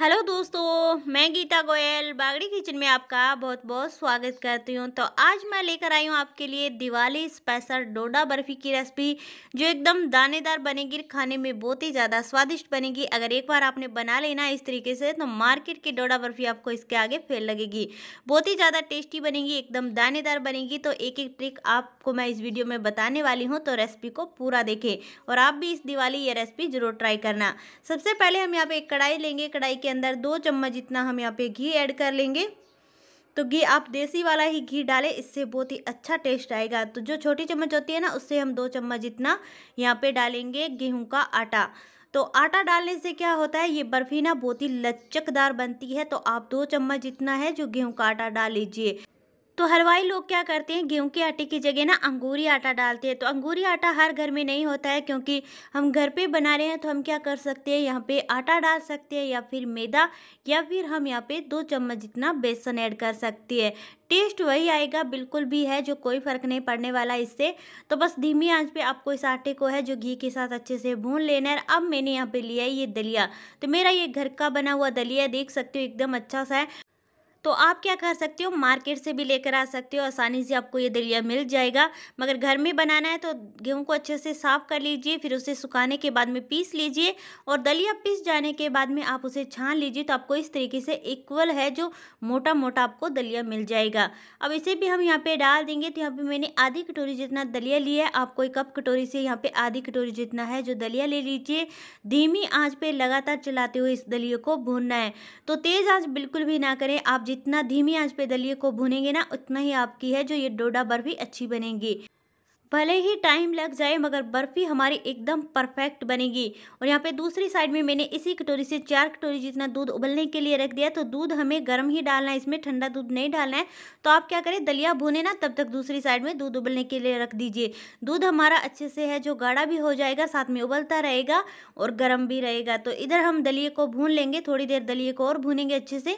hello दोस्तों मैं Gita Goyal Bagri kitchen में आपका बहुत बहुत स्वागत करती हूँ तो आज मैं लेकर आई हूँ आपके लिए दिवाली स्पेशल डोडा बर्फ़ी की रेसिपी जो एकदम दानेदार बनेगी खाने में बहुत ही ज़्यादा स्वादिष्ट बनेगी अगर एक बार आपने बना लेना इस तरीके से तो मार्केट की डोडा बर्फ़ी आपको इसके आगे फेल लगेगी बहुत ही ज़्यादा टेस्टी बनेगी एकदम दानेदार बनेगी तो एक एक ट्रिक आपको मैं इस वीडियो में बताने वाली हूँ तो रेसिपी को पूरा देखें और आप भी इस दिवाली ये रेसिपी ज़रूर ट्राई करना सबसे पहले हम यहाँ पर एक कढ़ाई लेंगे कढ़ाई के अंदर दो चम्मच जितना हम यहाँ पे घी ऐड कर लेंगे तो घी आप देसी वाला ही घी डालें इससे बहुत ही अच्छा टेस्ट आएगा तो जो छोटी चम्मच होती है ना उससे हम दो चम्मच जितना यहाँ पे डालेंगे गेहूं का आटा तो आटा डालने से क्या होता है ये बर्फी ना बहुत ही लचकदार बनती है तो आप दो चम्मच जितना है जो गेहूं का आटा डाल लीजिए तो हलवाई लोग क्या करते हैं गेहूं के आटे की जगह ना अंगूरी आटा डालते हैं तो अंगूरी आटा हर घर में नहीं होता है क्योंकि हम घर पे बना रहे हैं तो हम क्या कर सकते हैं यहाँ पे आटा डाल सकते हैं या फिर मैदा या फिर हम यहाँ पे दो चम्मच जितना बेसन ऐड कर सकते हैं टेस्ट वही आएगा बिल्कुल भी है जो कोई फ़र्क नहीं पड़ने वाला इससे तो बस धीमी आंच पे आपको इस आटे को है जो घी के साथ अच्छे से भून लेना है अब मैंने यहाँ पे लिया है ये दलिया तो मेरा ये घर का बना हुआ दलिया देख सकते हो एकदम अच्छा सा है तो आप क्या कर सकते हो मार्केट से भी लेकर आ सकते हो आसानी से आपको ये दलिया मिल जाएगा मगर घर में बनाना है तो गेहूँ को अच्छे से साफ़ कर लीजिए फिर उसे सुखाने के बाद में पीस लीजिए और दलिया पीस जाने के बाद में आप उसे छान लीजिए तो आपको इस तरीके से इक्वल है जो मोटा मोटा आपको दलिया मिल जाएगा अब इसे भी हम यहाँ पर डाल देंगे तो यहाँ पर मैंने आधी कटोरी जितना दलिया लिया है आपको एक कप कटोरी से यहाँ पर आधी कटोरी जितना है जो दलिया ले लीजिए धीमी आँच पर लगातार चलाते हुए इस दलिया को भूनना है तो तेज़ आँच बिल्कुल भी ना करें आप जितना धीमी आंच पे दलिए को भुनेंगे ना उतना ही आपकी है जो ये डोडा बर्फ़ी अच्छी बनेगी भले ही टाइम लग जाए मगर बर्फ़ी हमारी एकदम परफेक्ट बनेगी और यहाँ पे दूसरी साइड में मैंने इसी कटोरी से चार कटोरी जितना दूध उबलने के लिए रख दिया तो दूध हमें गर्म ही डालना है इसमें ठंडा दूध नहीं डालना है तो आप क्या करें दलिया भुने ना तब तक दूसरी साइड में दूध उबलने के लिए रख दीजिए दूध हमारा अच्छे से है जो गाढ़ा भी हो जाएगा साथ में उबलता रहेगा और गर्म भी रहेगा तो इधर हम दलिए को भून लेंगे थोड़ी देर दलिए को और भूनेंगे अच्छे से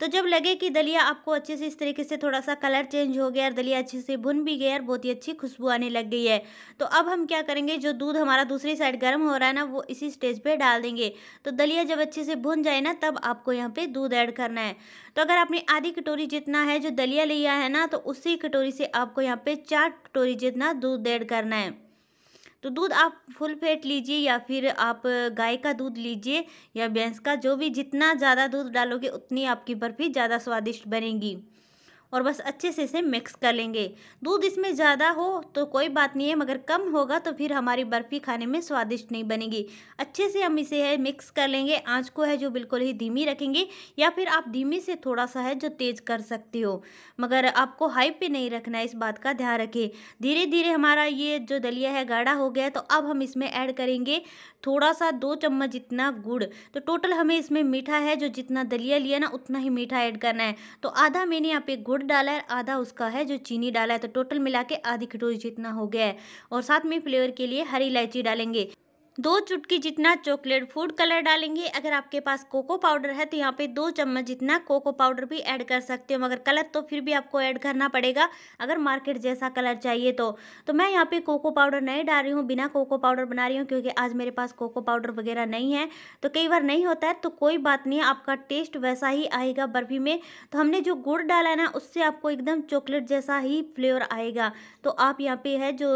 तो जब लगे कि दलिया आपको अच्छे से इस तरीके से थोड़ा सा कलर चेंज हो गया और दलिया अच्छे से भुन भी गया और बहुत ही अच्छी खुशबू आने लग गई है तो अब हम क्या करेंगे जो दूध हमारा दूसरी साइड गर्म हो रहा है ना वो इसी स्टेज पर डाल देंगे तो दलिया जब अच्छे से भुन जाए ना तब आपको यहाँ पर दूध ऐड करना है तो अगर आपने आधी कटोरी जितना है जो दलिया लिया है ना तो उसी कटोरी से आपको यहाँ पर चार कटोरी जितना दूध ऐड करना है तो दूध आप फुल फैट लीजिए या फिर आप गाय का दूध लीजिए या भैंस का जो भी जितना ज़्यादा दूध डालोगे उतनी आपकी बर्फ़ी ज़्यादा स्वादिष्ट बनेगी और बस अच्छे से इसे मिक्स कर लेंगे दूध इसमें ज़्यादा हो तो कोई बात नहीं है मगर कम होगा तो फिर हमारी बर्फ़ी खाने में स्वादिष्ट नहीं बनेगी अच्छे से हम इसे है मिक्स कर लेंगे आँच को है जो बिल्कुल ही धीमी रखेंगे या फिर आप धीमी से थोड़ा सा है जो तेज़ कर सकते हो मगर आपको हाई पे नहीं रखना है इस बात का ध्यान रखें धीरे धीरे हमारा ये जो दलिया है गाढ़ा हो गया तो अब हम इसमें ऐड करेंगे थोड़ा सा दो चम्मच जितना गुड़ तो टोटल हमें इसमें मीठा है जो जितना दलिया लिया ना उतना ही मीठा ऐड करना है तो आधा मैंने यहाँ पे गुड़ गुड़ डाला है आधा उसका है जो चीनी डाला है तो टोटल मिला के आधी कटोरी जितना हो गया है और साथ में फ्लेवर के लिए हरी इलायची डालेंगे दो चुटकी जितना चॉकलेट फूड कलर डालेंगे अगर आपके पास कोको पाउडर है तो यहाँ पे दो चम्मच जितना कोको पाउडर भी ऐड कर सकते हो मगर कलर तो फिर भी आपको ऐड करना पड़ेगा अगर मार्केट जैसा कलर चाहिए तो तो मैं यहाँ पे कोको पाउडर नहीं डाल रही हूँ बिना कोको पाउडर बना रही हूँ क्योंकि आज मेरे पास कोको पाउडर वगैरह नहीं है तो कई बार नहीं होता है तो कोई बात नहीं आपका टेस्ट वैसा ही आएगा बर्फ़ी में तो हमने जो गुड़ डाला है ना उससे आपको एकदम चॉकलेट जैसा ही फ्लेवर आएगा तो आप यहाँ पे है जो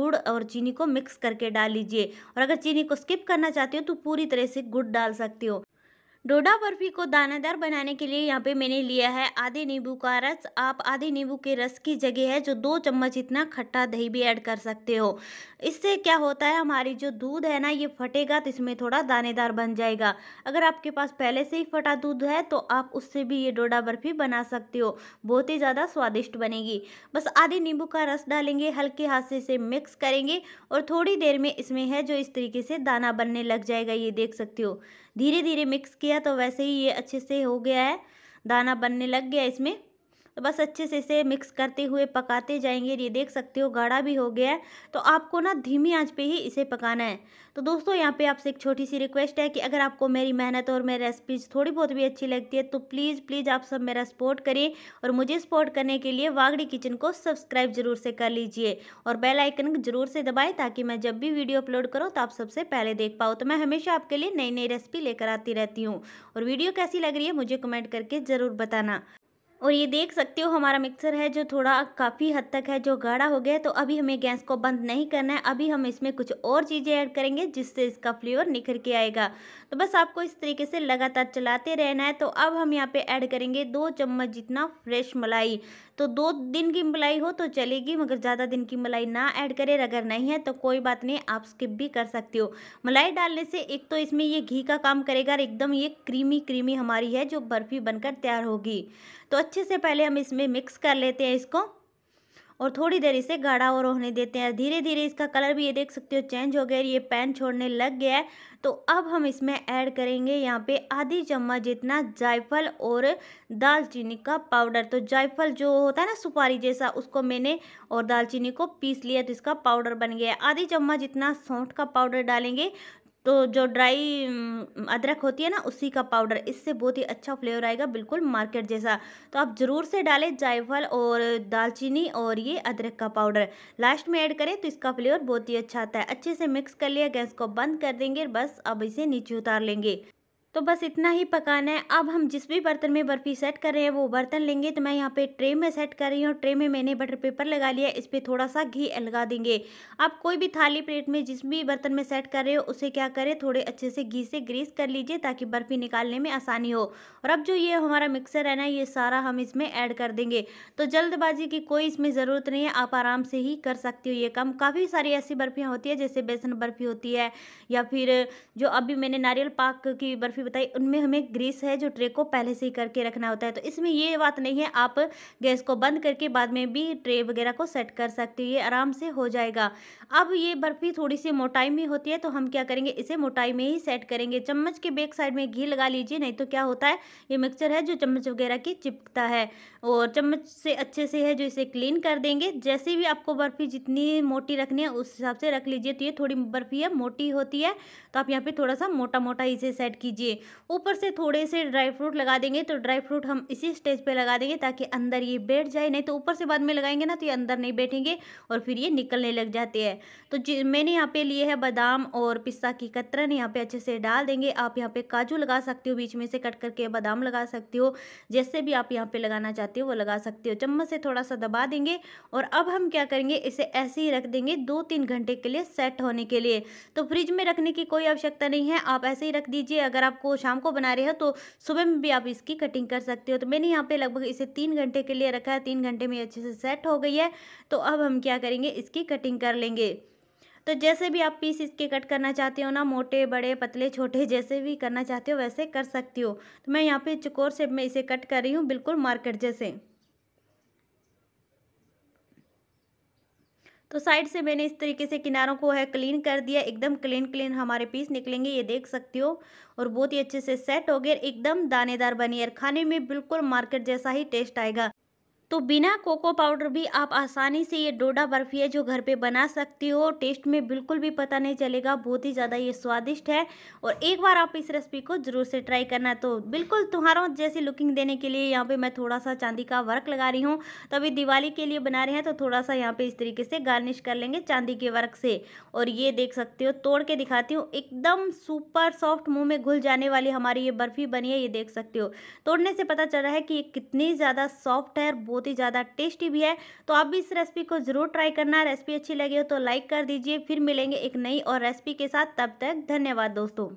गुड़ और चीनी को मिक्स करके डाल लीजिए और अगर चीनी को स्किप करना चाहते हो तो पूरी तरह से गुड़ डाल सकते हो डोडा बर्फी को दानादार बनाने के लिए यहाँ पे मैंने लिया है आधे नींबू का रस आप आधे नींबू के रस की जगह है जो दो चम्मच इतना खट्टा दही भी ऐड कर सकते हो इससे क्या होता है हमारी जो दूध है ना ये फटेगा तो इसमें थोड़ा दानेदार बन जाएगा अगर आपके पास पहले से ही फटा दूध है तो आप उससे भी ये डोडा बर्फी बना सकते हो बहुत ही ज़्यादा स्वादिष्ट बनेगी बस आधे नींबू का रस डालेंगे हल्के हाथ से इसे मिक्स करेंगे और थोड़ी देर में इसमें है जो इस तरीके से दाना बनने लग जाएगा ये देख सकते हो धीरे धीरे मिक्स किया तो वैसे ही ये अच्छे से हो गया है दाना बनने लग गया इसमें तो बस अच्छे से इसे मिक्स करते हुए पकाते जाएंगे ये देख सकते हो गाढ़ा भी हो गया है तो आपको ना धीमी आंच पे ही इसे पकाना है तो दोस्तों यहाँ पे आपसे एक छोटी सी रिक्वेस्ट है कि अगर आपको मेरी मेहनत और मेरी रेसिपीज थोड़ी बहुत भी अच्छी लगती है तो प्लीज़ प्लीज़ आप सब मेरा सपोर्ट करें और मुझे सपोर्ट करने के लिए वागड़ी किचन को सब्सक्राइब जरूर से कर लीजिए और बेल आइकन जरूर से दबाएं ताकि मैं जब भी वीडियो अपलोड करूँ तो आप सबसे पहले देख पाओ तो मैं हमेशा आपके लिए नई नई रेसिपी लेकर आती रहती हूँ और वीडियो कैसी लग रही है मुझे कमेंट करके ज़रूर बताना और ये देख सकते हो हमारा मिक्सर है जो थोड़ा काफ़ी हद तक है जो गाढ़ा हो गया है तो अभी हमें गैस को बंद नहीं करना है अभी हम इसमें कुछ और चीज़ें ऐड करेंगे जिससे इसका फ्लेवर निखर के आएगा तो बस आपको इस तरीके से लगातार चलाते रहना है तो अब हम यहाँ पे ऐड करेंगे दो चम्मच जितना फ्रेश मलाई तो दो दिन की मलाई हो तो चलेगी मगर ज़्यादा दिन की मलाई ना ऐड करें अगर नहीं है तो कोई बात नहीं आप स्किप भी कर सकते हो मलाई डालने से एक तो इसमें ये घी का काम करेगा और एकदम ये क्रीमी क्रीमी हमारी है जो बर्फ़ी बनकर तैयार होगी तो अच्छे से पहले हम इसमें मिक्स कर लेते हैं इसको और थोड़ी देर इसे गाढ़ा और होने देते हैं धीरे धीरे इसका कलर भी ये देख सकते हो चेंज हो गया ये पैन छोड़ने लग गया है तो अब हम इसमें ऐड करेंगे यहाँ पे आधी चम्मच जितना जायफल और दालचीनी का पाउडर तो जायफल जो होता है ना सुपारी जैसा उसको मैंने और दालचीनी को पीस लिया तो इसका पाउडर बन गया आधी चम्मच जितना सौंठ का पाउडर डालेंगे तो जो ड्राई अदरक होती है ना उसी का पाउडर इससे बहुत ही अच्छा फ्लेवर आएगा बिल्कुल मार्केट जैसा तो आप ज़रूर से डालें जायफल और दालचीनी और ये अदरक का पाउडर लास्ट में ऐड करें तो इसका फ्लेवर बहुत ही अच्छा आता है अच्छे से मिक्स कर लिया गैस को बंद कर देंगे बस अब इसे नीचे उतार लेंगे तो बस इतना ही पकाना है अब हम जिस भी बर्तन में बर्फ़ी सेट कर रहे हैं वो बर्तन लेंगे तो मैं यहाँ पे ट्रे में सेट कर रही हूँ ट्रे में मैंने बटर पेपर लगा लिया इस पर थोड़ा सा घी लगा देंगे आप कोई भी थाली प्लेट में जिस भी बर्तन में सेट कर रहे हो उसे क्या करें थोड़े अच्छे से घी से ग्रीस कर लीजिए ताकि बर्फ़ी निकालने में आसानी हो और अब जो ये हमारा मिक्सर है ना ये सारा हम इसमें ऐड कर देंगे तो जल्दबाजी की कोई इसमें ज़रूरत नहीं है आप आराम से ही कर सकती हो ये काम काफ़ी सारी ऐसी बर्फ़ियाँ होती है जैसे बेसन बर्फ़ी होती है या फिर जो अभी मैंने नारियल पाक की बर्फ़ी बर्फ़ी बताई उनमें हमें ग्रीस है जो ट्रे को पहले से ही करके रखना होता है तो इसमें ये बात नहीं है आप गैस को बंद करके बाद में भी ट्रे वगैरह को सेट कर सकते हो ये आराम से हो जाएगा अब ये बर्फ़ी थोड़ी सी मोटाई में होती है तो हम क्या करेंगे इसे मोटाई में ही सेट करेंगे चम्मच के बेक साइड में घी लगा लीजिए नहीं तो क्या होता है ये मिक्सचर है जो चम्मच वगैरह की चिपकता है और चम्मच से अच्छे से है जो इसे क्लीन कर देंगे जैसे भी आपको बर्फ़ी जितनी मोटी रखनी है उस हिसाब से रख लीजिए तो ये थोड़ी बर्फ़ी है मोटी होती है तो आप यहाँ पर थोड़ा सा मोटा मोटा इसे सेट कीजिए चाहिए ऊपर से थोड़े से ड्राई फ्रूट लगा देंगे तो ड्राई फ्रूट हम इसी स्टेज पे लगा देंगे ताकि अंदर ये बैठ जाए नहीं तो ऊपर से बाद में लगाएंगे ना तो ये अंदर नहीं बैठेंगे और फिर ये निकलने लग जाते हैं तो मैंने यहाँ पे लिए है बादाम और पिस्ता की कतरन यहाँ पे अच्छे से डाल देंगे आप यहाँ पे काजू लगा सकते हो बीच में से कट करके बादाम लगा सकते हो जैसे भी आप यहाँ पे लगाना चाहते हो वो लगा सकते हो चम्मच से थोड़ा सा दबा देंगे और अब हम क्या करेंगे इसे ऐसे ही रख देंगे दो तीन घंटे के लिए सेट होने के लिए तो फ्रिज में रखने की कोई आवश्यकता नहीं है आप ऐसे ही रख दीजिए अगर आप आपको शाम को बना रहे हो तो सुबह में भी आप इसकी कटिंग कर सकते हो तो मैंने यहाँ पे लगभग इसे तीन घंटे के लिए रखा है तीन घंटे में अच्छे से सेट हो गई है तो अब हम क्या करेंगे इसकी कटिंग कर लेंगे तो जैसे भी आप पीस इसके कट करना चाहते हो ना मोटे बड़े पतले छोटे जैसे भी करना चाहते हो वैसे कर सकती हो तो मैं यहाँ पे चकोर से में इसे कट कर रही हूँ बिल्कुल मार्केट जैसे तो साइड से मैंने इस तरीके से किनारों को है क्लीन कर दिया एकदम क्लीन क्लीन हमारे पीस निकलेंगे ये देख सकती हो और बहुत ही अच्छे से सेट हो गए एकदम दानेदार बनी है खाने में बिल्कुल मार्केट जैसा ही टेस्ट आएगा तो बिना कोको पाउडर भी आप आसानी से ये डोडा बर्फ़ी है जो घर पे बना सकती हो टेस्ट में बिल्कुल भी पता नहीं चलेगा बहुत ही ज़्यादा ये स्वादिष्ट है और एक बार आप इस रेसिपी को ज़रूर से ट्राई करना तो बिल्कुल तुम्हारों जैसी लुकिंग देने के लिए यहाँ पे मैं थोड़ा सा चांदी का वर्क लगा रही हूँ तो अभी दिवाली के लिए बना रहे हैं तो थोड़ा सा यहाँ पर इस तरीके से गार्निश कर लेंगे चांदी के वर्क से और ये देख सकते हो तोड़ के दिखाती हूँ एकदम सुपर सॉफ्ट मुँह में घुल जाने वाली हमारी ये बर्फ़ी बनी है ये देख सकते हो तोड़ने से पता चल रहा है कि ये कितनी ज़्यादा सॉफ्ट है और बहुत ही ज़्यादा टेस्टी भी है तो आप भी इस रेसिपी को ज़रूर ट्राई करना रेसिपी अच्छी लगी हो तो लाइक कर दीजिए फिर मिलेंगे एक नई और रेसिपी के साथ तब तक धन्यवाद दोस्तों